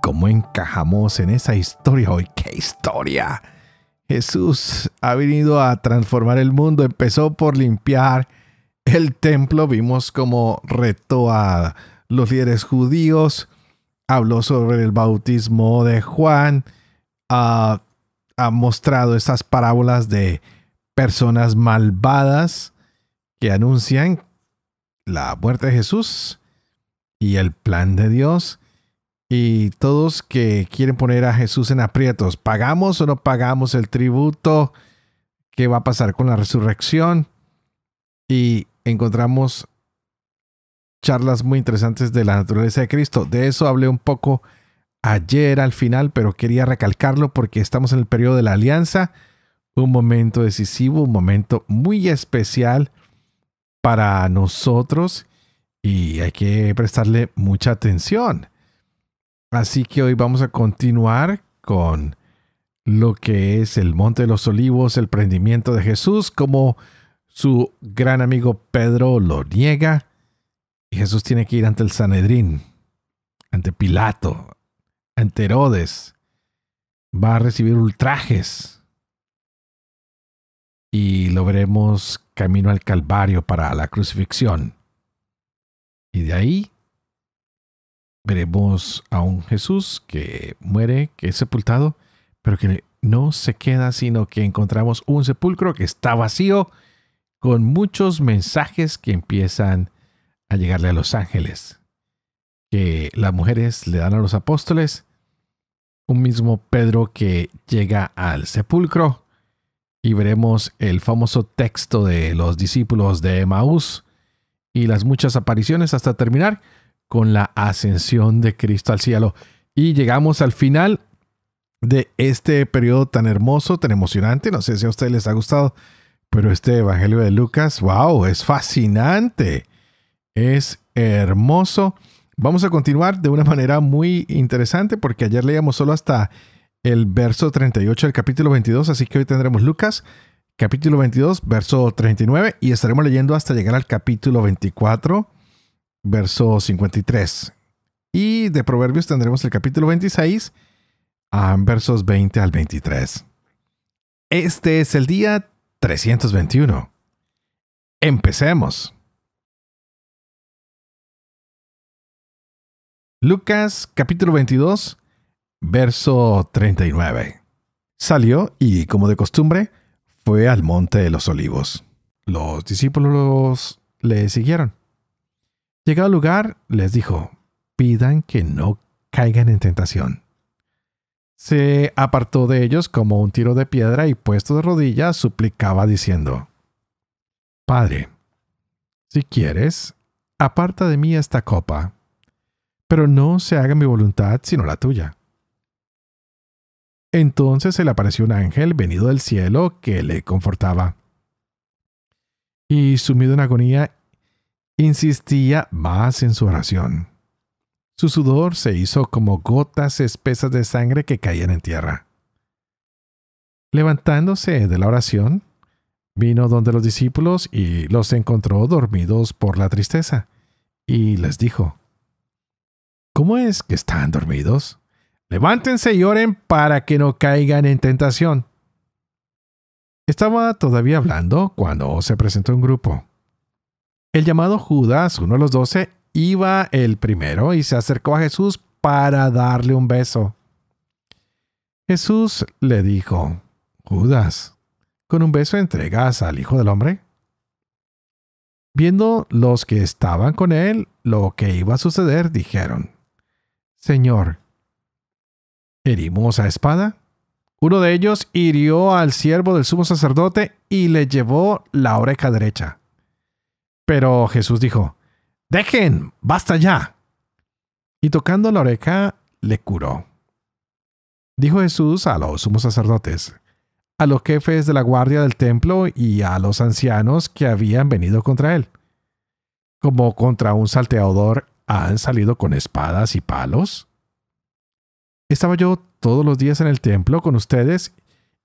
¿Cómo encajamos en esa historia hoy? ¡Qué historia! Jesús ha venido a transformar el mundo. Empezó por limpiar el templo. Vimos cómo retó a los líderes judíos. Habló sobre el bautismo de Juan. Ah, ha mostrado estas parábolas de personas malvadas que anuncian la muerte de Jesús y el plan de Dios y todos que quieren poner a Jesús en aprietos, ¿pagamos o no pagamos el tributo? ¿Qué va a pasar con la resurrección? Y encontramos charlas muy interesantes de la naturaleza de Cristo. De eso hablé un poco ayer al final, pero quería recalcarlo porque estamos en el periodo de la alianza, un momento decisivo, un momento muy especial para nosotros y hay que prestarle mucha atención Así que hoy vamos a continuar con lo que es el Monte de los Olivos, el prendimiento de Jesús, como su gran amigo Pedro lo niega. Y Jesús tiene que ir ante el Sanedrín, ante Pilato, ante Herodes. Va a recibir ultrajes. Y lo veremos camino al Calvario para la crucifixión. Y de ahí veremos a un Jesús que muere, que es sepultado, pero que no se queda, sino que encontramos un sepulcro que está vacío con muchos mensajes que empiezan a llegarle a los ángeles, que las mujeres le dan a los apóstoles, un mismo Pedro que llega al sepulcro y veremos el famoso texto de los discípulos de Emaús y las muchas apariciones hasta terminar con la ascensión de Cristo al cielo. Y llegamos al final de este periodo tan hermoso, tan emocionante. No sé si a ustedes les ha gustado, pero este Evangelio de Lucas, wow, es fascinante. Es hermoso. Vamos a continuar de una manera muy interesante porque ayer leíamos solo hasta el verso 38 del capítulo 22, así que hoy tendremos Lucas capítulo 22, verso 39 y estaremos leyendo hasta llegar al capítulo 24 verso 53. Y de Proverbios tendremos el capítulo 26, ah, versos 20 al 23. Este es el día 321. Empecemos. Lucas capítulo 22, verso 39. Salió y, como de costumbre, fue al monte de los olivos. Los discípulos le siguieron. Llegado al lugar, les dijo, pidan que no caigan en tentación. Se apartó de ellos como un tiro de piedra y puesto de rodillas suplicaba diciendo, Padre, si quieres, aparta de mí esta copa, pero no se haga mi voluntad sino la tuya. Entonces se le apareció un ángel venido del cielo que le confortaba. Y sumido en agonía, Insistía más en su oración. Su sudor se hizo como gotas espesas de sangre que caían en tierra. Levantándose de la oración, vino donde los discípulos y los encontró dormidos por la tristeza, y les dijo, ¿Cómo es que están dormidos? Levántense y oren para que no caigan en tentación. Estaba todavía hablando cuando se presentó un grupo. El llamado Judas, uno de los doce, iba el primero y se acercó a Jesús para darle un beso. Jesús le dijo, Judas, ¿con un beso entregas al Hijo del Hombre? Viendo los que estaban con él lo que iba a suceder, dijeron, Señor, ¿herimos a espada? Uno de ellos hirió al siervo del sumo sacerdote y le llevó la oreja derecha. Pero Jesús dijo, Dejen, basta ya. Y tocando la oreja, le curó. Dijo Jesús a los sumos sacerdotes, a los jefes de la guardia del templo y a los ancianos que habían venido contra él. Como contra un salteador han salido con espadas y palos. Estaba yo todos los días en el templo con ustedes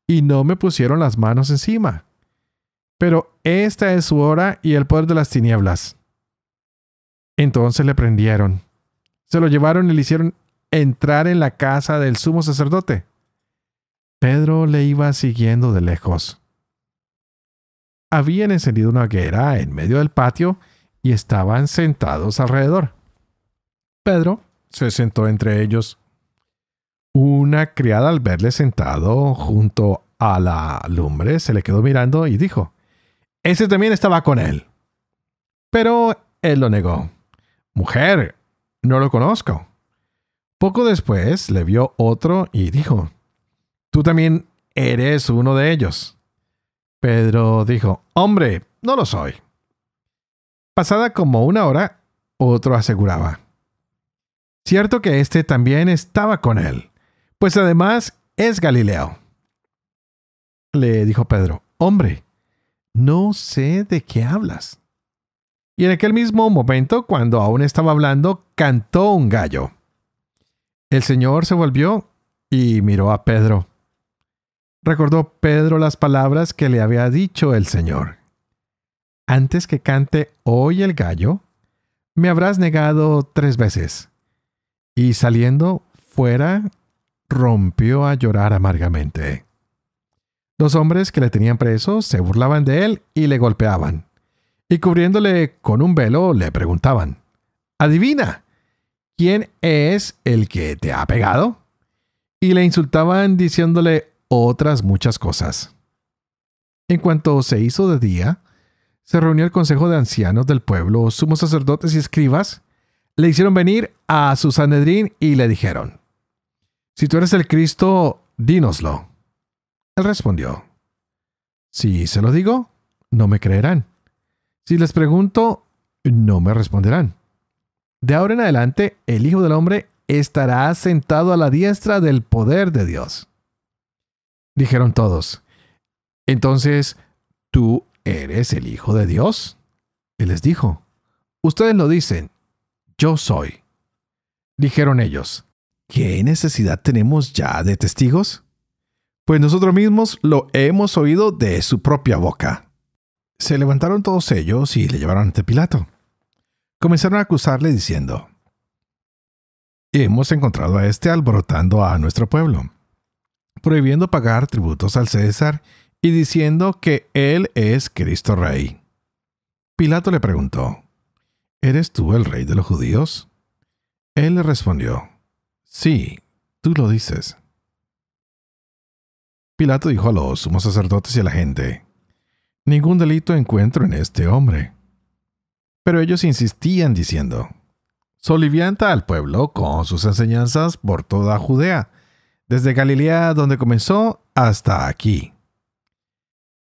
y no me pusieron las manos encima pero esta es su hora y el poder de las tinieblas. Entonces le prendieron. Se lo llevaron y le hicieron entrar en la casa del sumo sacerdote. Pedro le iba siguiendo de lejos. Habían encendido una hoguera en medio del patio y estaban sentados alrededor. Pedro se sentó entre ellos. Una criada al verle sentado junto a la lumbre se le quedó mirando y dijo, este también estaba con él. Pero él lo negó. Mujer, no lo conozco. Poco después le vio otro y dijo, Tú también eres uno de ellos. Pedro dijo, Hombre, no lo soy. Pasada como una hora, otro aseguraba. Cierto que éste también estaba con él, pues además es Galileo. Le dijo Pedro, Hombre, no sé de qué hablas. Y en aquel mismo momento, cuando aún estaba hablando, cantó un gallo. El Señor se volvió y miró a Pedro. Recordó Pedro las palabras que le había dicho el Señor. Antes que cante hoy el gallo, me habrás negado tres veces. Y saliendo fuera, rompió a llorar amargamente. Los hombres que le tenían preso se burlaban de él y le golpeaban. Y cubriéndole con un velo le preguntaban, Adivina, ¿quién es el que te ha pegado? Y le insultaban diciéndole otras muchas cosas. En cuanto se hizo de día, se reunió el consejo de ancianos del pueblo, sumos sacerdotes y escribas, le hicieron venir a su Sanedrín y le dijeron, Si tú eres el Cristo, dínoslo. Él respondió, Si se lo digo, no me creerán. Si les pregunto, no me responderán. De ahora en adelante, el Hijo del Hombre estará sentado a la diestra del poder de Dios. Dijeron todos, entonces, ¿tú eres el Hijo de Dios? Él les dijo, ustedes lo dicen, yo soy. Dijeron ellos, ¿qué necesidad tenemos ya de testigos? pues nosotros mismos lo hemos oído de su propia boca. Se levantaron todos ellos y le llevaron ante Pilato. Comenzaron a acusarle diciendo, Hemos encontrado a este alborotando a nuestro pueblo, prohibiendo pagar tributos al César y diciendo que Él es Cristo Rey. Pilato le preguntó, ¿Eres tú el rey de los judíos? Él le respondió, Sí, tú lo dices. Pilato dijo a los sumos sacerdotes y a la gente, Ningún delito encuentro en este hombre. Pero ellos insistían diciendo, Solivianta al pueblo con sus enseñanzas por toda Judea, desde Galilea donde comenzó hasta aquí.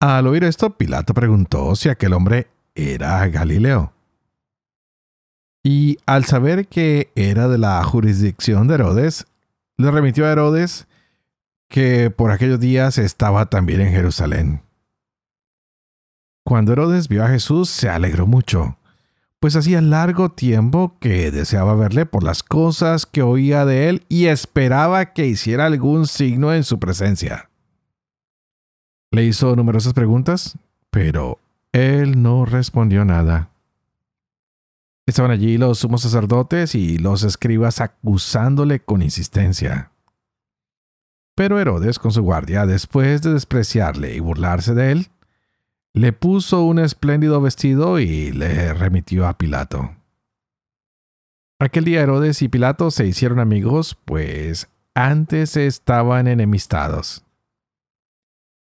Al oír esto, Pilato preguntó si aquel hombre era Galileo. Y al saber que era de la jurisdicción de Herodes, le remitió a Herodes, que por aquellos días estaba también en Jerusalén. Cuando Herodes vio a Jesús, se alegró mucho, pues hacía largo tiempo que deseaba verle por las cosas que oía de él y esperaba que hiciera algún signo en su presencia. Le hizo numerosas preguntas, pero él no respondió nada. Estaban allí los sumos sacerdotes y los escribas acusándole con insistencia. Pero Herodes con su guardia, después de despreciarle y burlarse de él, le puso un espléndido vestido y le remitió a Pilato. Aquel día Herodes y Pilato se hicieron amigos, pues antes estaban enemistados.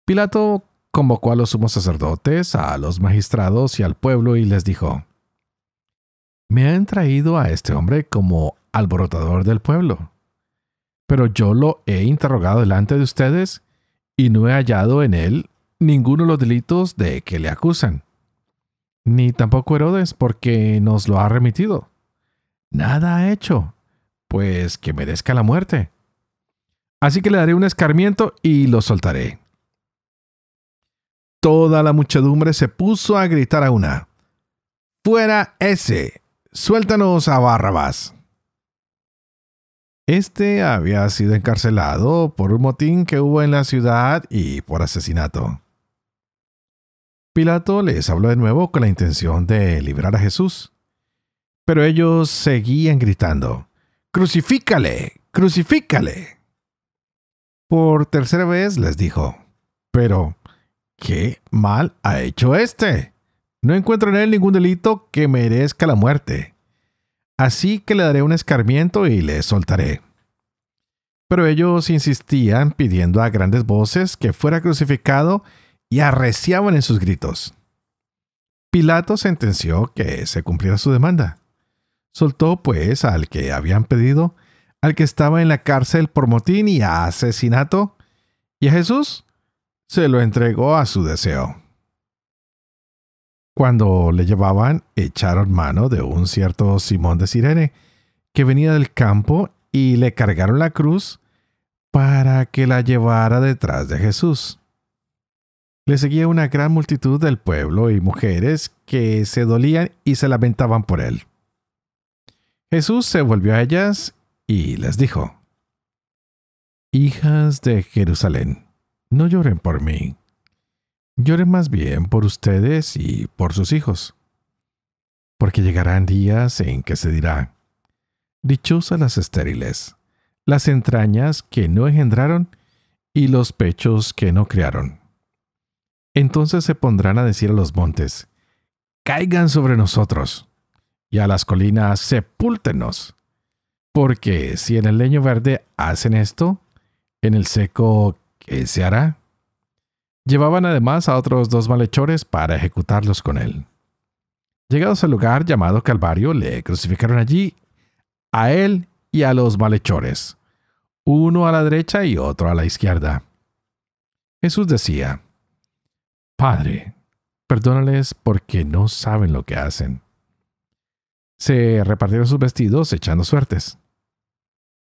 Pilato convocó a los sumos sacerdotes, a los magistrados y al pueblo y les dijo, Me han traído a este hombre como alborotador del pueblo pero yo lo he interrogado delante de ustedes y no he hallado en él ninguno de los delitos de que le acusan. Ni tampoco Herodes, porque nos lo ha remitido. Nada ha hecho, pues que merezca la muerte. Así que le daré un escarmiento y lo soltaré. Toda la muchedumbre se puso a gritar a una. ¡Fuera ese! ¡Suéltanos a Barrabás! Este había sido encarcelado por un motín que hubo en la ciudad y por asesinato. Pilato les habló de nuevo con la intención de liberar a Jesús. Pero ellos seguían gritando, ¡Crucifícale! ¡Crucifícale! Por tercera vez les dijo, pero, ¿qué mal ha hecho este? No encuentro en él ningún delito que merezca la muerte así que le daré un escarmiento y le soltaré. Pero ellos insistían pidiendo a grandes voces que fuera crucificado y arreciaban en sus gritos. Pilato sentenció que se cumpliera su demanda. Soltó pues al que habían pedido, al que estaba en la cárcel por motín y asesinato, y a Jesús se lo entregó a su deseo. Cuando le llevaban, echaron mano de un cierto Simón de Sirene, que venía del campo y le cargaron la cruz para que la llevara detrás de Jesús. Le seguía una gran multitud del pueblo y mujeres que se dolían y se lamentaban por él. Jesús se volvió a ellas y les dijo, Hijas de Jerusalén, no lloren por mí, Llore más bien por ustedes y por sus hijos, porque llegarán días en que se dirá, dichosas las estériles, las entrañas que no engendraron y los pechos que no criaron. Entonces se pondrán a decir a los montes, caigan sobre nosotros, y a las colinas sepúltenos, porque si en el leño verde hacen esto, en el seco, ¿qué se hará? Llevaban además a otros dos malhechores para ejecutarlos con él. Llegados al lugar llamado Calvario, le crucificaron allí a él y a los malhechores, uno a la derecha y otro a la izquierda. Jesús decía, Padre, perdónales porque no saben lo que hacen. Se repartieron sus vestidos echando suertes.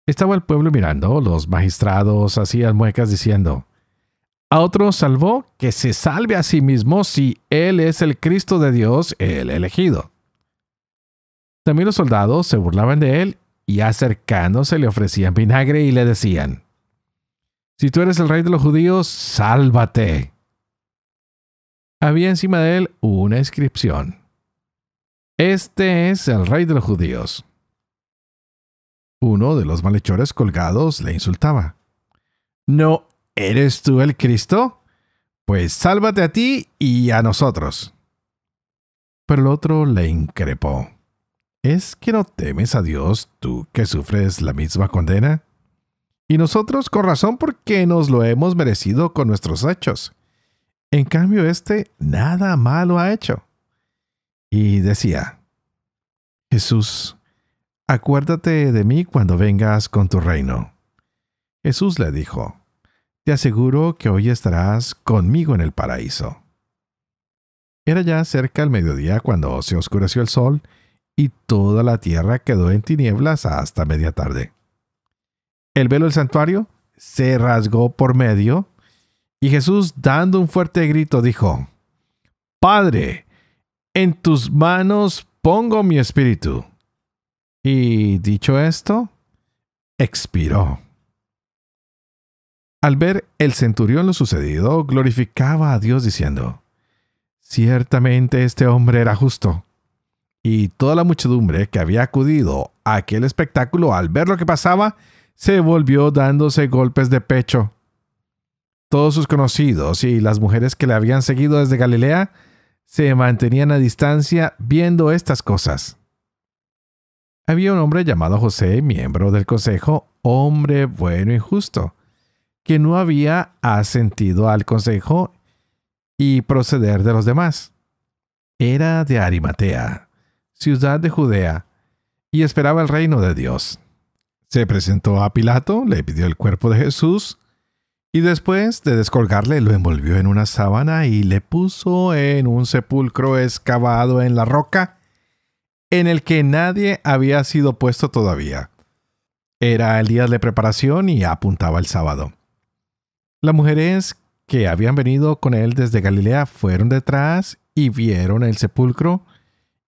Estaba el pueblo mirando, los magistrados hacían muecas diciendo, a otro salvó que se salve a sí mismo si él es el Cristo de Dios, el elegido. También los soldados se burlaban de él y acercándose le ofrecían vinagre y le decían, Si tú eres el rey de los judíos, sálvate. Había encima de él una inscripción. Este es el rey de los judíos. Uno de los malhechores colgados le insultaba. No ¿Eres tú el Cristo? Pues sálvate a ti y a nosotros. Pero el otro le increpó. ¿Es que no temes a Dios tú que sufres la misma condena? Y nosotros con razón porque nos lo hemos merecido con nuestros hechos. En cambio, este nada malo ha hecho. Y decía, Jesús, acuérdate de mí cuando vengas con tu reino. Jesús le dijo, te aseguro que hoy estarás conmigo en el paraíso. Era ya cerca el mediodía cuando se oscureció el sol y toda la tierra quedó en tinieblas hasta media tarde. El velo del santuario se rasgó por medio y Jesús, dando un fuerte grito, dijo, Padre, en tus manos pongo mi espíritu. Y dicho esto, expiró. Al ver el centurión lo sucedido, glorificaba a Dios diciendo, Ciertamente este hombre era justo. Y toda la muchedumbre que había acudido a aquel espectáculo al ver lo que pasaba, se volvió dándose golpes de pecho. Todos sus conocidos y las mujeres que le habían seguido desde Galilea se mantenían a distancia viendo estas cosas. Había un hombre llamado José, miembro del consejo, hombre bueno y justo que no había asentido al consejo y proceder de los demás. Era de Arimatea, ciudad de Judea, y esperaba el reino de Dios. Se presentó a Pilato, le pidió el cuerpo de Jesús, y después de descolgarle lo envolvió en una sábana y le puso en un sepulcro excavado en la roca, en el que nadie había sido puesto todavía. Era el día de preparación y apuntaba el sábado. Las mujeres que habían venido con él desde Galilea fueron detrás y vieron el sepulcro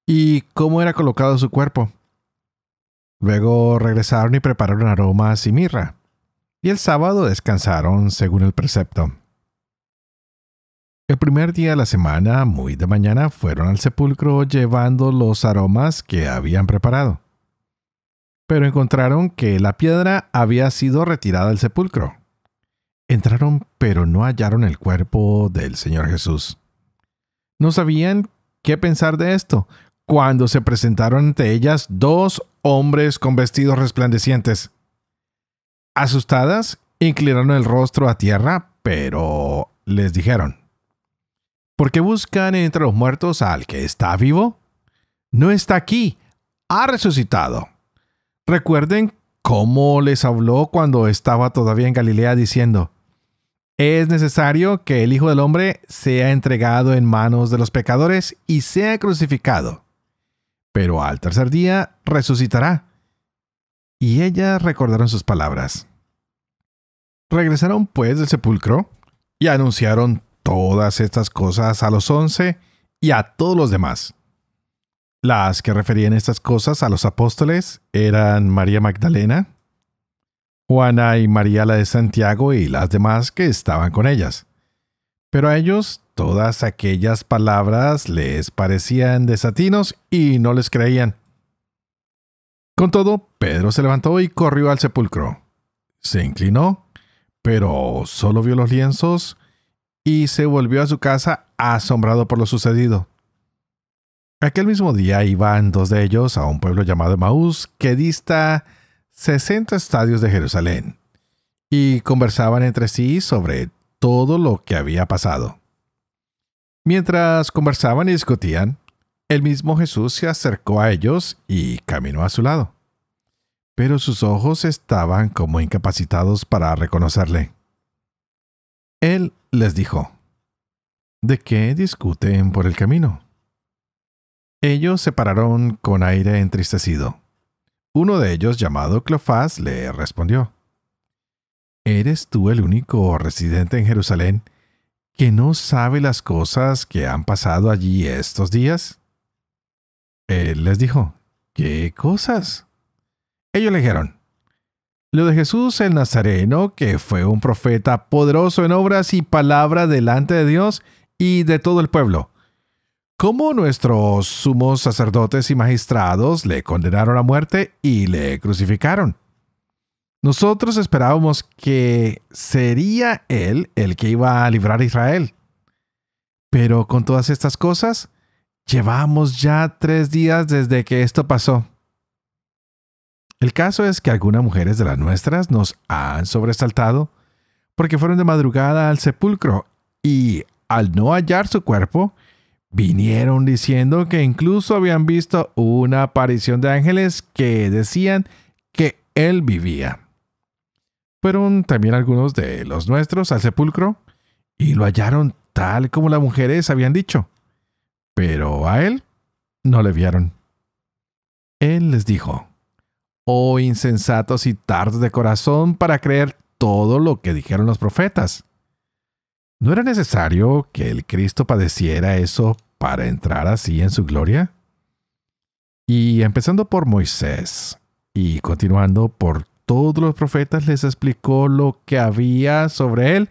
y cómo era colocado su cuerpo. Luego regresaron y prepararon aromas y mirra. Y el sábado descansaron según el precepto. El primer día de la semana, muy de mañana, fueron al sepulcro llevando los aromas que habían preparado. Pero encontraron que la piedra había sido retirada del sepulcro. Entraron pero no hallaron el cuerpo del Señor Jesús. No sabían qué pensar de esto cuando se presentaron ante ellas dos hombres con vestidos resplandecientes. Asustadas, inclinaron el rostro a tierra, pero les dijeron, ¿por qué buscan entre los muertos al que está vivo? No está aquí, ha resucitado. Recuerden cómo les habló cuando estaba todavía en Galilea diciendo, es necesario que el Hijo del Hombre sea entregado en manos de los pecadores y sea crucificado. Pero al tercer día resucitará. Y ellas recordaron sus palabras. Regresaron pues del sepulcro y anunciaron todas estas cosas a los once y a todos los demás. Las que referían estas cosas a los apóstoles eran María Magdalena, Juana y María la de Santiago y las demás que estaban con ellas. Pero a ellos todas aquellas palabras les parecían desatinos y no les creían. Con todo, Pedro se levantó y corrió al sepulcro. Se inclinó, pero solo vio los lienzos y se volvió a su casa asombrado por lo sucedido. Aquel mismo día iban dos de ellos a un pueblo llamado Maús que dista 60 estadios de Jerusalén y conversaban entre sí sobre todo lo que había pasado. Mientras conversaban y discutían, el mismo Jesús se acercó a ellos y caminó a su lado. Pero sus ojos estaban como incapacitados para reconocerle. Él les dijo, ¿De qué discuten por el camino? Ellos se pararon con aire entristecido. Uno de ellos, llamado Clofás le respondió, ¿Eres tú el único residente en Jerusalén que no sabe las cosas que han pasado allí estos días? Él les dijo, ¿qué cosas? Ellos le dijeron, lo de Jesús el Nazareno, que fue un profeta poderoso en obras y palabra delante de Dios y de todo el pueblo cómo nuestros sumos sacerdotes y magistrados le condenaron a muerte y le crucificaron. Nosotros esperábamos que sería él el que iba a librar a Israel. Pero con todas estas cosas, llevamos ya tres días desde que esto pasó. El caso es que algunas mujeres de las nuestras nos han sobresaltado porque fueron de madrugada al sepulcro y al no hallar su cuerpo, vinieron diciendo que incluso habían visto una aparición de ángeles que decían que él vivía. Fueron también algunos de los nuestros al sepulcro y lo hallaron tal como las mujeres habían dicho, pero a él no le vieron. Él les dijo, Oh insensatos y tardos de corazón para creer todo lo que dijeron los profetas. ¿No era necesario que el Cristo padeciera eso para entrar así en su gloria? Y empezando por Moisés y continuando por todos los profetas les explicó lo que había sobre él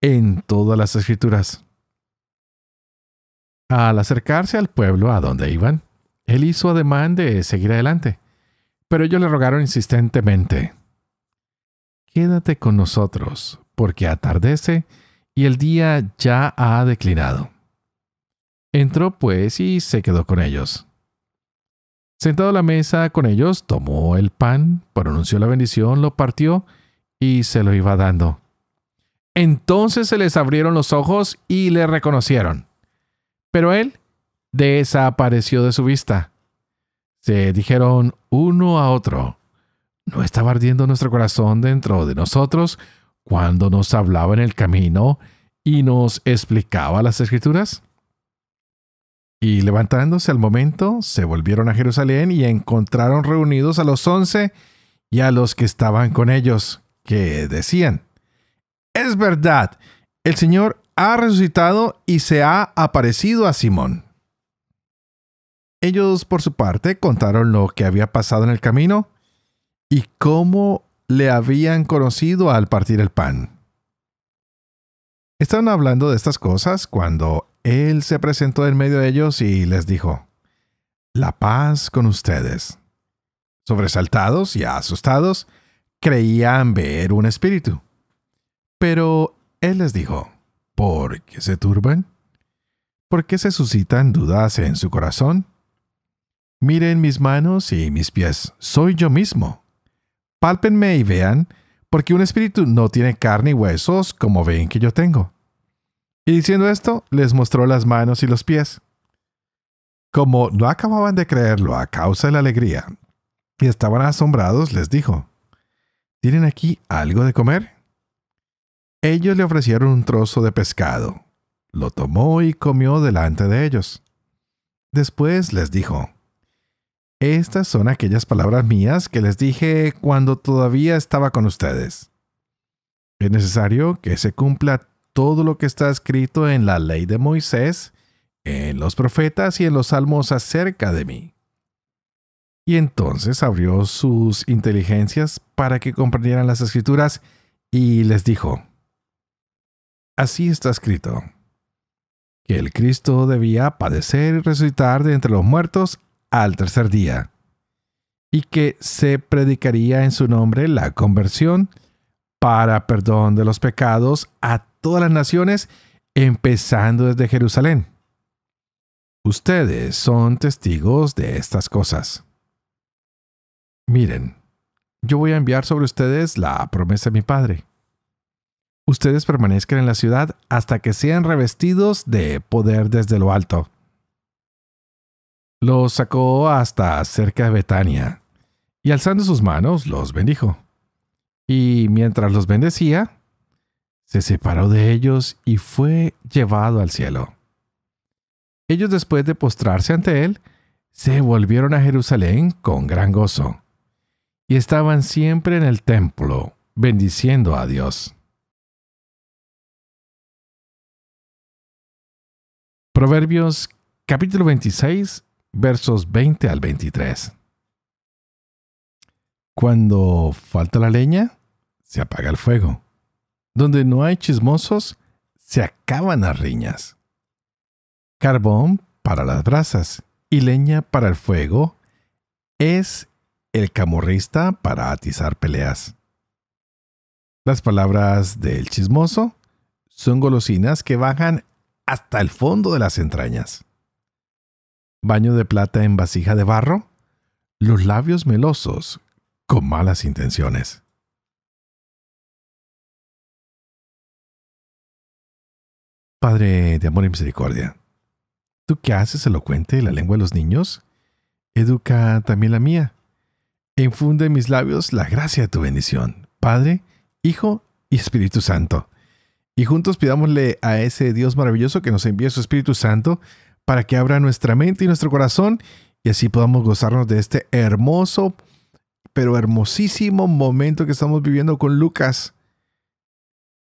en todas las escrituras. Al acercarse al pueblo a donde iban, él hizo ademán de seguir adelante, pero ellos le rogaron insistentemente, Quédate con nosotros, porque atardece y el día ya ha declinado. Entró pues y se quedó con ellos. Sentado a la mesa con ellos, tomó el pan, pronunció la bendición, lo partió y se lo iba dando. Entonces se les abrieron los ojos y le reconocieron. Pero él desapareció de su vista. Se dijeron uno a otro, ¿no estaba ardiendo nuestro corazón dentro de nosotros cuando nos hablaba en el camino y nos explicaba las escrituras? Y levantándose al momento, se volvieron a Jerusalén y encontraron reunidos a los once y a los que estaban con ellos, que decían, Es verdad, el Señor ha resucitado y se ha aparecido a Simón. Ellos, por su parte, contaron lo que había pasado en el camino y cómo le habían conocido al partir el pan. Estaban hablando de estas cosas cuando él se presentó en medio de ellos y les dijo, La paz con ustedes. Sobresaltados y asustados, creían ver un espíritu. Pero él les dijo, ¿por qué se turban? ¿Por qué se suscitan dudas en su corazón? Miren mis manos y mis pies, soy yo mismo Pálpenme y vean, porque un espíritu no tiene carne y huesos como ven que yo tengo. Y diciendo esto, les mostró las manos y los pies. Como no acababan de creerlo a causa de la alegría y estaban asombrados, les dijo, ¿Tienen aquí algo de comer? Ellos le ofrecieron un trozo de pescado. Lo tomó y comió delante de ellos. Después les dijo, estas son aquellas palabras mías que les dije cuando todavía estaba con ustedes. Es necesario que se cumpla todo lo que está escrito en la ley de Moisés, en los profetas y en los salmos acerca de mí. Y entonces abrió sus inteligencias para que comprendieran las escrituras y les dijo, Así está escrito, que el Cristo debía padecer y resucitar de entre los muertos al tercer día, y que se predicaría en su nombre la conversión para perdón de los pecados a todas las naciones, empezando desde Jerusalén. Ustedes son testigos de estas cosas. Miren, yo voy a enviar sobre ustedes la promesa de mi Padre. Ustedes permanezcan en la ciudad hasta que sean revestidos de poder desde lo alto. Los sacó hasta cerca de Betania, y alzando sus manos los bendijo. Y mientras los bendecía, se separó de ellos y fue llevado al cielo. Ellos después de postrarse ante él, se volvieron a Jerusalén con gran gozo, y estaban siempre en el templo, bendiciendo a Dios. Proverbios capítulo 26 versos 20 al 23. Cuando falta la leña, se apaga el fuego. Donde no hay chismosos, se acaban las riñas. Carbón para las brasas y leña para el fuego es el camorrista para atizar peleas. Las palabras del chismoso son golosinas que bajan hasta el fondo de las entrañas baño de plata en vasija de barro, los labios melosos con malas intenciones. Padre de amor y misericordia, tú que haces elocuente la lengua de los niños, educa también la mía. infunde en mis labios la gracia de tu bendición, Padre, Hijo y Espíritu Santo. Y juntos pidámosle a ese Dios maravilloso que nos envíe su Espíritu Santo para que abra nuestra mente y nuestro corazón y así podamos gozarnos de este hermoso, pero hermosísimo momento que estamos viviendo con Lucas.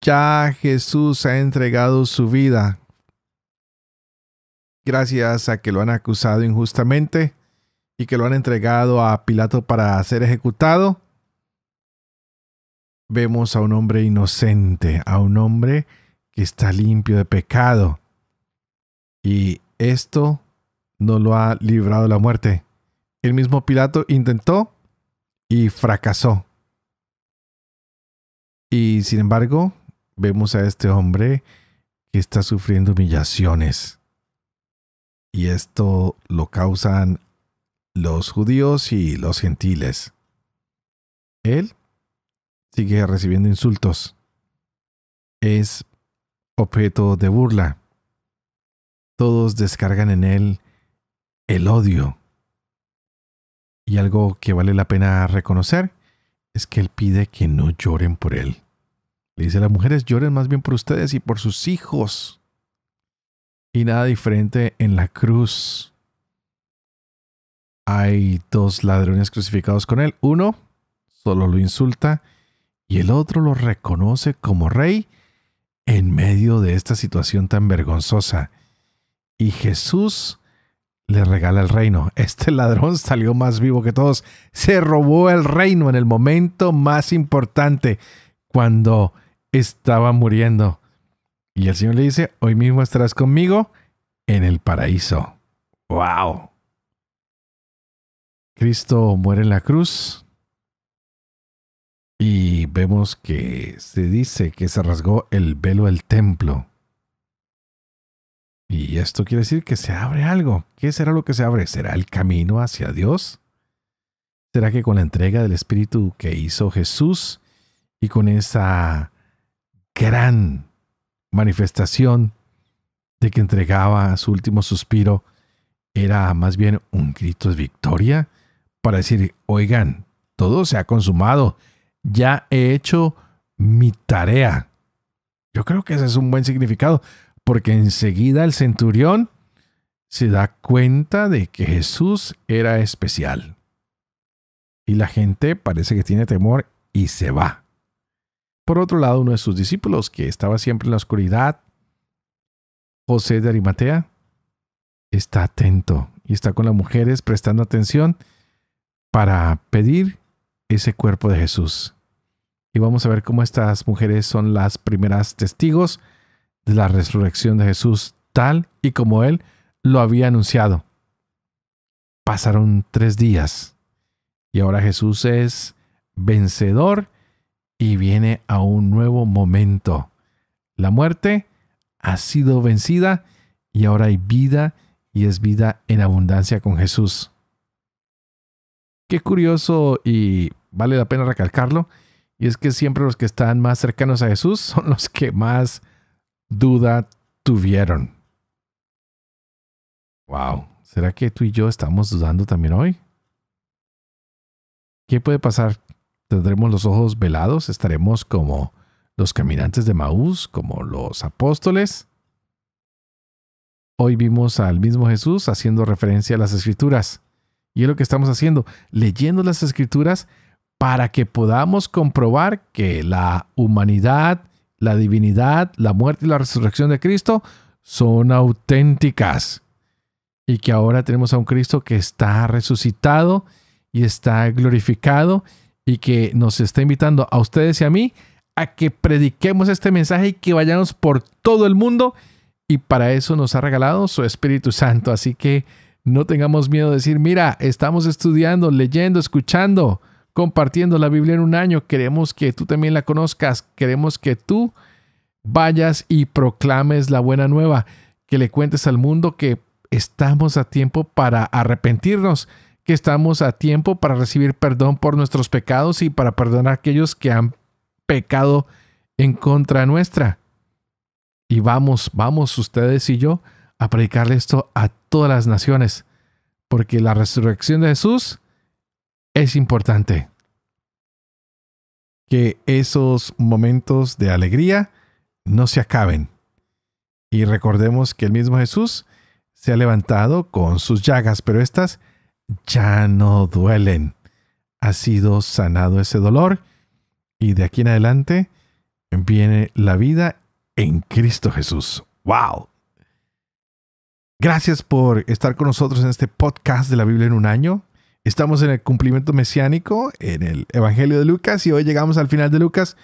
Ya Jesús ha entregado su vida. Gracias a que lo han acusado injustamente y que lo han entregado a Pilato para ser ejecutado, vemos a un hombre inocente, a un hombre que está limpio de pecado. Y esto no lo ha librado la muerte. El mismo Pilato intentó y fracasó. Y sin embargo, vemos a este hombre que está sufriendo humillaciones. Y esto lo causan los judíos y los gentiles. Él sigue recibiendo insultos. Es objeto de burla todos descargan en él el odio. Y algo que vale la pena reconocer es que él pide que no lloren por él. Le dice a las mujeres, lloren más bien por ustedes y por sus hijos. Y nada diferente en la cruz. Hay dos ladrones crucificados con él. Uno solo lo insulta y el otro lo reconoce como rey en medio de esta situación tan vergonzosa y Jesús le regala el reino. Este ladrón salió más vivo que todos. Se robó el reino en el momento más importante, cuando estaba muriendo. Y el Señor le dice, hoy mismo estarás conmigo en el paraíso. ¡Wow! Cristo muere en la cruz y vemos que se dice que se rasgó el velo del templo. Y esto quiere decir que se abre algo. ¿Qué será lo que se abre? ¿Será el camino hacia Dios? ¿Será que con la entrega del Espíritu que hizo Jesús y con esa gran manifestación de que entregaba su último suspiro, era más bien un grito de victoria para decir, oigan, todo se ha consumado, ya he hecho mi tarea. Yo creo que ese es un buen significado, porque enseguida el centurión se da cuenta de que Jesús era especial. Y la gente parece que tiene temor y se va. Por otro lado, uno de sus discípulos, que estaba siempre en la oscuridad, José de Arimatea, está atento y está con las mujeres prestando atención para pedir ese cuerpo de Jesús. Y vamos a ver cómo estas mujeres son las primeras testigos de la resurrección de Jesús, tal y como él lo había anunciado. Pasaron tres días y ahora Jesús es vencedor y viene a un nuevo momento. La muerte ha sido vencida y ahora hay vida y es vida en abundancia con Jesús. Qué curioso y vale la pena recalcarlo, y es que siempre los que están más cercanos a Jesús son los que más duda tuvieron. Wow, ¿será que tú y yo estamos dudando también hoy? ¿Qué puede pasar? ¿Tendremos los ojos velados? ¿Estaremos como los caminantes de Maús, como los apóstoles? Hoy vimos al mismo Jesús haciendo referencia a las escrituras. Y es lo que estamos haciendo, leyendo las escrituras para que podamos comprobar que la humanidad la divinidad, la muerte y la resurrección de Cristo son auténticas. Y que ahora tenemos a un Cristo que está resucitado y está glorificado y que nos está invitando a ustedes y a mí a que prediquemos este mensaje y que vayamos por todo el mundo. Y para eso nos ha regalado su Espíritu Santo. Así que no tengamos miedo de decir, mira, estamos estudiando, leyendo, escuchando compartiendo la Biblia en un año. Queremos que tú también la conozcas. Queremos que tú vayas y proclames la buena nueva, que le cuentes al mundo que estamos a tiempo para arrepentirnos, que estamos a tiempo para recibir perdón por nuestros pecados y para perdonar a aquellos que han pecado en contra nuestra. Y vamos, vamos ustedes y yo a predicarle esto a todas las naciones, porque la resurrección de Jesús es importante que esos momentos de alegría no se acaben. Y recordemos que el mismo Jesús se ha levantado con sus llagas, pero estas ya no duelen. Ha sido sanado ese dolor y de aquí en adelante viene la vida en Cristo Jesús. ¡Wow! Gracias por estar con nosotros en este podcast de la Biblia en un año. Estamos en el cumplimiento mesiánico, en el Evangelio de Lucas, y hoy llegamos al final de Lucas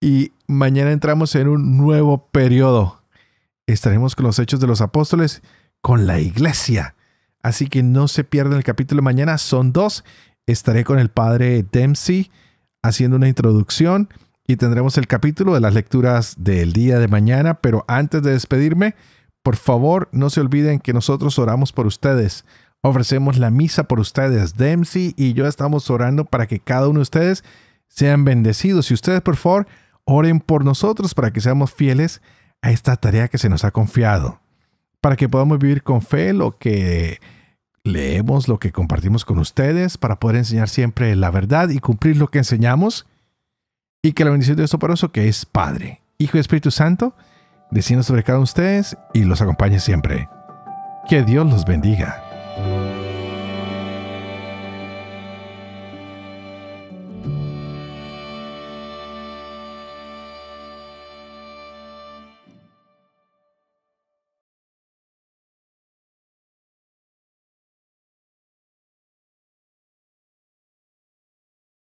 y mañana entramos en un nuevo periodo. Estaremos con los hechos de los apóstoles, con la iglesia. Así que no se pierdan el capítulo mañana, son dos. Estaré con el padre Dempsey haciendo una introducción y tendremos el capítulo de las lecturas del día de mañana. Pero antes de despedirme, por favor no se olviden que nosotros oramos por ustedes ofrecemos la misa por ustedes. Dempsey y yo estamos orando para que cada uno de ustedes sean bendecidos. Y ustedes, por favor, oren por nosotros para que seamos fieles a esta tarea que se nos ha confiado. Para que podamos vivir con fe lo que leemos, lo que compartimos con ustedes, para poder enseñar siempre la verdad y cumplir lo que enseñamos. Y que la bendición de Dios eso, que es Padre, Hijo y Espíritu Santo, descienda sobre cada uno de ustedes y los acompañe siempre. Que Dios los bendiga.